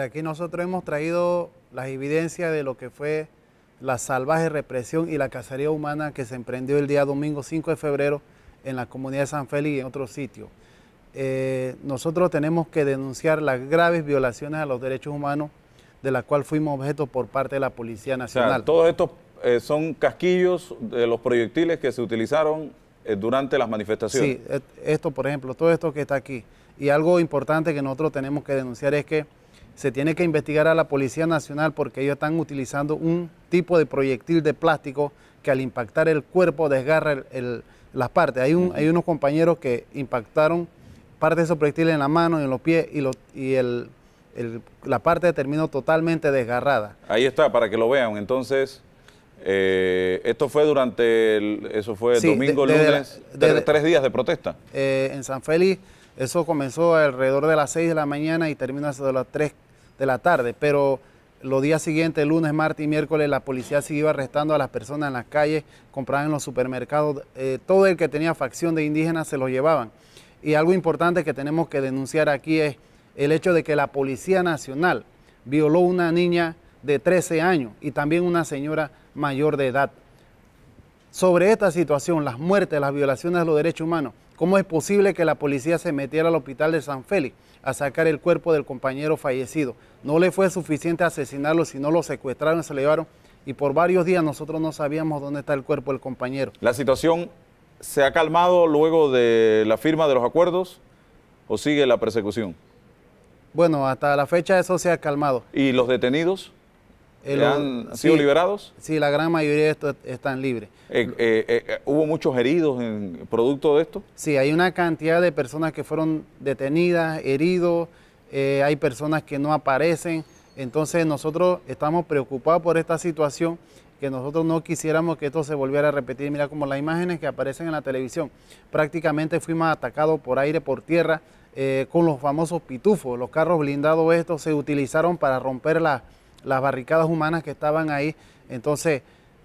Aquí nosotros hemos traído las evidencias de lo que fue la salvaje represión y la cacería humana que se emprendió el día domingo 5 de febrero en la comunidad de San Félix y en otros sitios. Eh, nosotros tenemos que denunciar las graves violaciones a los derechos humanos de las cuales fuimos objeto por parte de la Policía Nacional. O sea, todos estos eh, son casquillos de los proyectiles que se utilizaron eh, durante las manifestaciones. Sí, esto por ejemplo, todo esto que está aquí. Y algo importante que nosotros tenemos que denunciar es que se tiene que investigar a la Policía Nacional porque ellos están utilizando un tipo de proyectil de plástico que al impactar el cuerpo desgarra las partes. Hay, un, hay, unos compañeros que impactaron parte de esos proyectiles en la mano y en los pies y, y el, la parte terminó totalmente desgarrada. Ahí está, para que lo vean. Entonces, eh, esto fue durante, el, eso fue domingo, lunes, tres, días de protesta. Eh, en San Félix, eso comenzó alrededor de las 6 de la mañana y terminó a las 3 de la tarde, pero los días siguientes, lunes, martes y miércoles, la policía siguió arrestando a las personas en las calles, compraban en los supermercados, eh, todo el que tenía facción de indígenas se los llevaban. Y algo importante que tenemos que denunciar aquí es el hecho de que la Policía Nacional violó una niña de 13 años y también una señora mayor de edad. Sobre esta situación, las muertes, las violaciones de los derechos humanos, ¿cómo es posible que la policía se metiera al hospital de San Félix a sacar el cuerpo del compañero fallecido? No le fue suficiente asesinarlo, sino lo secuestraron, se lo llevaron y por varios días nosotros no sabíamos dónde está el cuerpo del compañero. ¿La situación se ha calmado luego de la firma de los acuerdos o sigue la persecución? Bueno, hasta la fecha eso se ha calmado. ¿Y los detenidos? Eh, ¿Han sido liberados? Sí, la gran mayoría de estos están libres. Eh, eh, ¿Hubo muchos heridos en producto de esto? Sí, hay una cantidad de personas que fueron detenidas, heridos, hay personas que no aparecen. Entonces nosotros estamos preocupados por esta situación, que nosotros no quisiéramos que esto se volviera a repetir. Mira como las imágenes que aparecen en la televisión. Prácticamente fuimos atacados por aire, por tierra, con los famosos pitufos. Los carros blindados estos se utilizaron para romper la las barricadas humanas que estaban ahí. Entonces,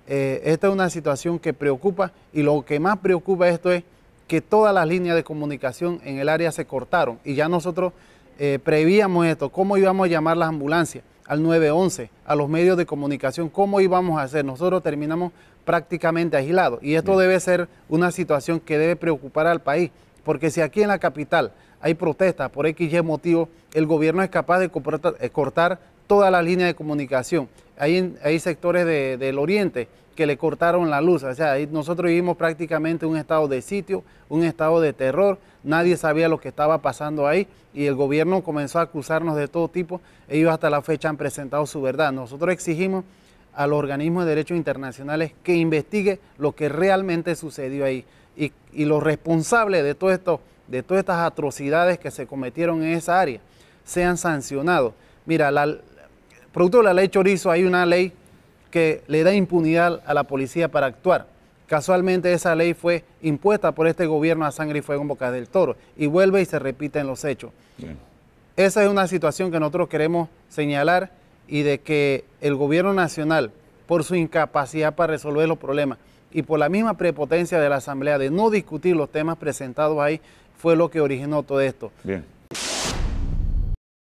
eh, esta es una situación que preocupa y lo que más preocupa esto es que todas las líneas de comunicación en el área se cortaron y ya nosotros eh, prevíamos esto, cómo íbamos a llamar las ambulancias al 911, a los medios de comunicación, cómo íbamos a hacer. Nosotros terminamos prácticamente aislados y esto debe ser una situación que debe preocupar al país, porque si aquí en la capital hay protestas por X Y motivo, el gobierno es capaz de cortar eh, toda la línea de comunicación. Hay, hay sectores del oriente que le cortaron la luz. O sea, nosotros vivimos prácticamente un estado de sitio, un estado de terror. Nadie sabía lo que estaba pasando ahí y el gobierno comenzó a acusarnos de todo tipo. Ellos hasta la fecha han presentado su verdad. Nosotros exigimos al organismo de derechos internacionales que investigue lo que realmente sucedió ahí y, los responsables de, todo esto, de todas estas atrocidades que se cometieron en esa área sean sancionados. Mira, la, Producto de la ley Chorizo hay una ley que le da impunidad a la policía para actuar. Casualmente esa ley fue impuesta por este gobierno a sangre y fuego en boca del Toro y vuelve y se repiten los hechos. Esa es una situación que nosotros queremos señalar y de que el gobierno nacional, por su incapacidad para resolver los problemas y por la misma prepotencia de la Asamblea de no discutir los temas presentados ahí, fue lo que originó todo esto.